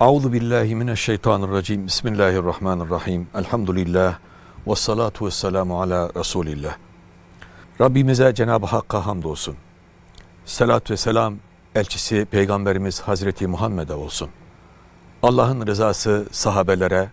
Auzu billahi mineşşeytanirracim. Bismillahirrahmanirrahim. Elhamdülillah ve salatu ve selamu ala Resulillah. Rabbimize Cenab-ı Hakk'a hamdolsun. Salat ve selam elçisi Peygamberimiz Hazreti Muhammed'e olsun. Allah'ın rızası sahabelere,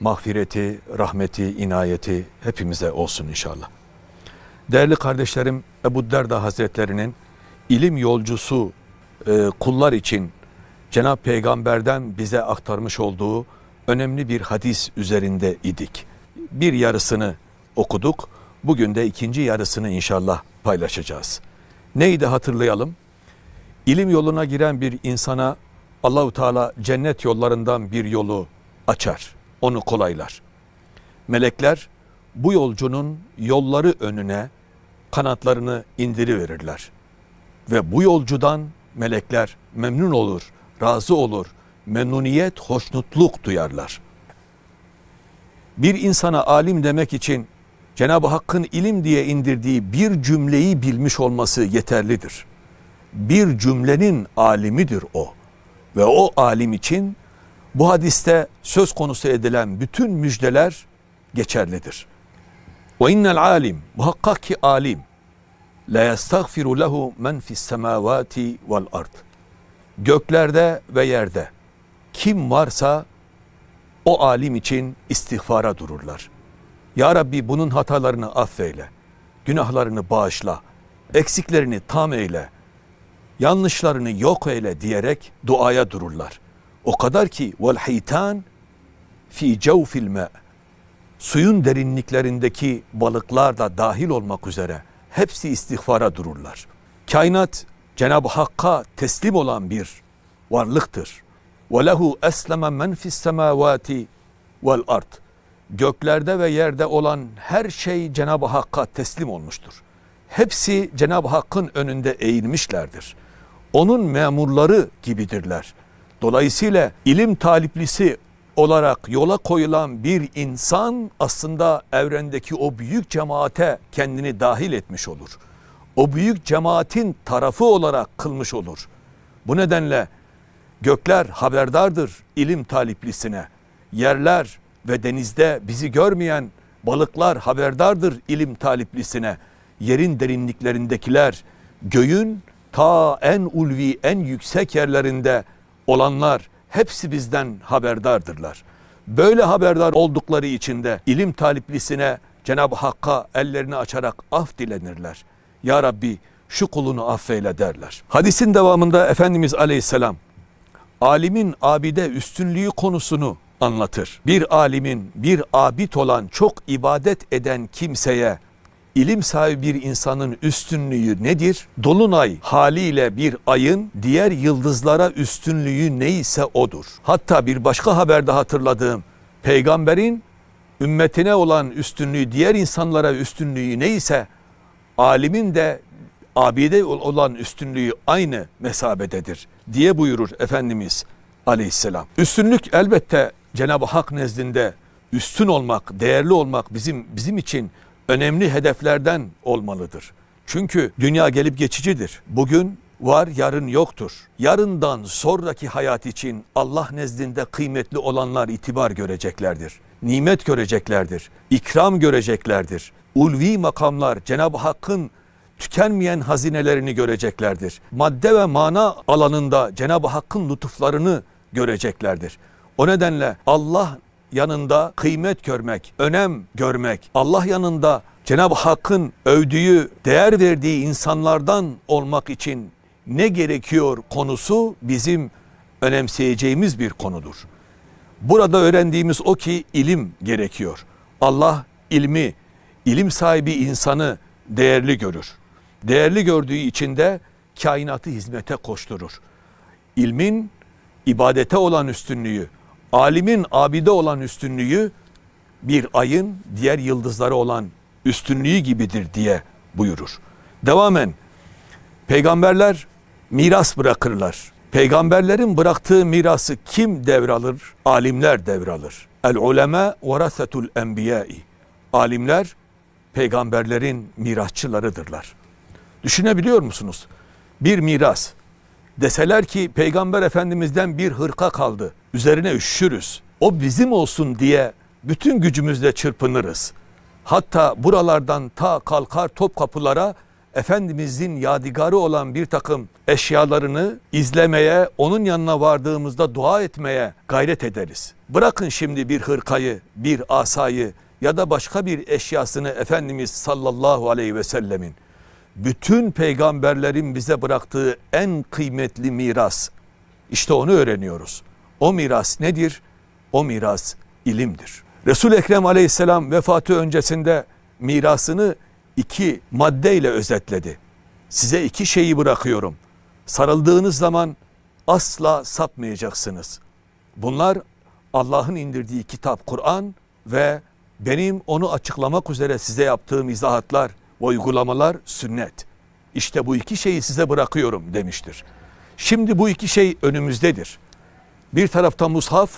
mağfireti, rahmeti, inayeti hepimize olsun inşallah. Değerli kardeşlerim, Ebu Derda Hazretlerinin ilim yolcusu e, kullar için Cenab-ı Peygamber'den bize aktarmış olduğu önemli bir hadis üzerinde idik. Bir yarısını okuduk. Bugün de ikinci yarısını inşallah paylaşacağız. Neydi hatırlayalım? İlim yoluna giren bir insana Allahu Teala cennet yollarından bir yolu açar. Onu kolaylar. Melekler bu yolcunun yolları önüne kanatlarını verirler. Ve bu yolcudan melekler memnun olur razı olur. Memnuniyet, hoşnutluk duyarlar. Bir insana alim demek için Cenab-ı Hakk'ın ilim diye indirdiği bir cümleyi bilmiş olması yeterlidir. Bir cümlenin alimidir o. Ve o alim için bu hadiste söz konusu edilen bütün müjdeler geçerlidir. Ve innel alim muhakkak ki alim la yestagfiru lehu men fis semavati vel ard göklerde ve yerde kim varsa o alim için istiğfara dururlar. Ya Rabbi bunun hatalarını affeyle, günahlarını bağışla, eksiklerini tam eyle, yanlışlarını yok eyle diyerek duaya dururlar. O kadar ki vel hitan fi cevfil suyun derinliklerindeki balıklar da dahil olmak üzere hepsi istiğfara dururlar. Kainat Cenab-ı Hakk'a teslim olan bir varlıktır. وَلَهُ أَسْلَمَ مَنْ فِي السَّمَاوَاتِ وَالْاَرْضِ Göklerde ve yerde olan her şey Cenab-ı Hakk'a teslim olmuştur. Hepsi Cenab-ı Hakk'ın önünde eğilmişlerdir. Onun memurları gibidirler. Dolayısıyla ilim taliplisi olarak yola koyulan bir insan aslında evrendeki o büyük cemaate kendini dahil etmiş olur.'' o büyük cemaatin tarafı olarak kılmış olur. Bu nedenle gökler haberdardır ilim taliplisine. Yerler ve denizde bizi görmeyen balıklar haberdardır ilim taliplisine. Yerin derinliklerindekiler, göğün ta en ulvi, en yüksek yerlerinde olanlar hepsi bizden haberdardırlar. Böyle haberdar oldukları için de ilim taliplisine Cenab-ı Hakk'a ellerini açarak af dilenirler. Ya Rabbi şu kulunu affeyle derler. Hadisin devamında Efendimiz aleyhisselam alimin abide üstünlüğü konusunu anlatır. Bir alimin bir abid olan çok ibadet eden kimseye ilim sahibi bir insanın üstünlüğü nedir? Dolunay haliyle bir ayın diğer yıldızlara üstünlüğü neyse odur. Hatta bir başka haberde hatırladığım peygamberin ümmetine olan üstünlüğü diğer insanlara üstünlüğü neyse alimin de abide olan üstünlüğü aynı mesabededir diye buyurur Efendimiz aleyhisselam. Üstünlük elbette Cenab-ı Hak nezdinde üstün olmak, değerli olmak bizim bizim için önemli hedeflerden olmalıdır. Çünkü dünya gelip geçicidir. Bugün var yarın yoktur. Yarından sonraki hayat için Allah nezdinde kıymetli olanlar itibar göreceklerdir. Nimet göreceklerdir. ikram göreceklerdir ulvi makamlar Cenab-ı Hakk'ın tükenmeyen hazinelerini göreceklerdir. Madde ve mana alanında Cenab-ı Hakk'ın lütuflarını göreceklerdir. O nedenle Allah yanında kıymet görmek, önem görmek, Allah yanında Cenab-ı Hakk'ın övdüğü, değer verdiği insanlardan olmak için ne gerekiyor konusu bizim önemseyeceğimiz bir konudur. Burada öğrendiğimiz o ki ilim gerekiyor. Allah ilmi ilim sahibi insanı değerli görür. Değerli gördüğü için de kainatı hizmete koşturur. İlmin ibadete olan üstünlüğü, alimin abide olan üstünlüğü bir ayın diğer yıldızları olan üstünlüğü gibidir diye buyurur. Devamen peygamberler miras bırakırlar. Peygamberlerin bıraktığı mirası kim devralır? Alimler devralır. El ulema varasetul enbiyai. Alimler peygamberlerin mirasçılarıdırlar. Düşünebiliyor musunuz? Bir miras. Deseler ki peygamber efendimizden bir hırka kaldı. Üzerine üşürüz. O bizim olsun diye bütün gücümüzle çırpınırız. Hatta buralardan ta kalkar top kapılara Efendimizin yadigarı olan bir takım eşyalarını izlemeye, onun yanına vardığımızda dua etmeye gayret ederiz. Bırakın şimdi bir hırkayı, bir asayı, ya da başka bir eşyasını Efendimiz sallallahu aleyhi ve sellemin bütün peygamberlerin bize bıraktığı en kıymetli miras işte onu öğreniyoruz. O miras nedir? O miras ilimdir. Resul Ekrem aleyhisselam vefatı öncesinde mirasını iki maddeyle özetledi. Size iki şeyi bırakıyorum. Sarıldığınız zaman asla sapmayacaksınız. Bunlar Allah'ın indirdiği kitap Kur'an ve benim onu açıklamak üzere size yaptığım izahatlar ve uygulamalar sünnet. İşte bu iki şeyi size bırakıyorum demiştir. Şimdi bu iki şey önümüzdedir. Bir tarafta mushaf,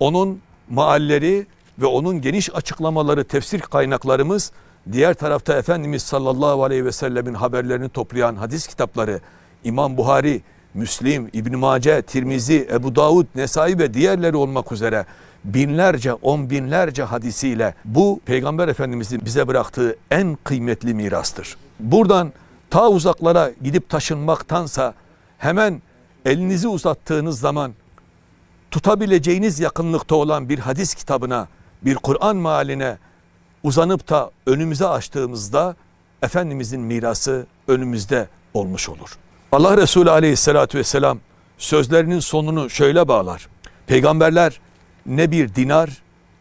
onun maalleri ve onun geniş açıklamaları tefsir kaynaklarımız, diğer tarafta Efendimiz sallallahu aleyhi ve sellemin haberlerini toplayan hadis kitapları, İmam Buhari, Müslim, İbn Mace, Tirmizi, Ebu Davud, Nesai ve diğerleri olmak üzere binlerce, on binlerce hadisiyle bu Peygamber Efendimizin bize bıraktığı en kıymetli mirastır. Buradan ta uzaklara gidip taşınmaktansa hemen elinizi uzattığınız zaman tutabileceğiniz yakınlıkta olan bir hadis kitabına, bir Kur'an mahaline uzanıp da önümüze açtığımızda Efendimizin mirası önümüzde olmuş olur. Allah Resulü aleyhissalatü vesselam sözlerinin sonunu şöyle bağlar. Peygamberler ne bir dinar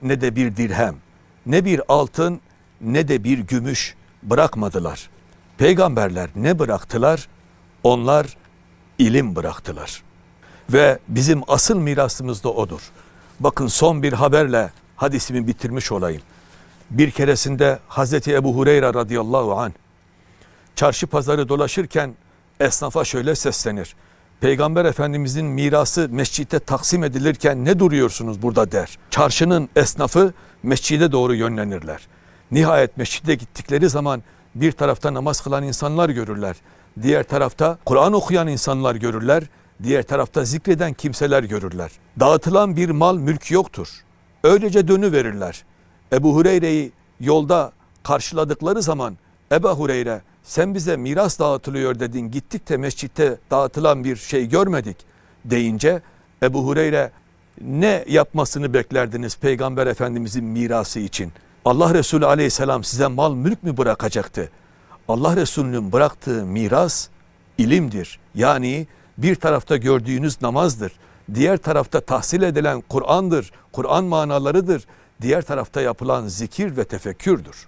ne de bir dirhem, ne bir altın ne de bir gümüş bırakmadılar. Peygamberler ne bıraktılar? Onlar ilim bıraktılar. Ve bizim asıl mirasımız da odur. Bakın son bir haberle hadisimi bitirmiş olayım. Bir keresinde Hazreti Ebu Hureyre radıyallahu an çarşı pazarı dolaşırken esnafa şöyle seslenir. Peygamber Efendimizin mirası mescitte taksim edilirken ne duruyorsunuz burada der. Çarşının esnafı mescide doğru yönlenirler. Nihayet mescide gittikleri zaman bir tarafta namaz kılan insanlar görürler. Diğer tarafta Kur'an okuyan insanlar görürler. Diğer tarafta zikreden kimseler görürler. Dağıtılan bir mal mülk yoktur. Öylece dönü verirler. Ebu Hureyre'yi yolda karşıladıkları zaman Ebu Hureyre sen bize miras dağıtılıyor dedin gittik de mescitte dağıtılan bir şey görmedik deyince Ebu Hureyre ne yapmasını beklerdiniz peygamber efendimizin mirası için? Allah Resulü aleyhisselam size mal mülk mü bırakacaktı? Allah Resulü'nün bıraktığı miras ilimdir. Yani bir tarafta gördüğünüz namazdır. Diğer tarafta tahsil edilen Kur'an'dır. Kur'an manalarıdır. Diğer tarafta yapılan zikir ve tefekkürdür.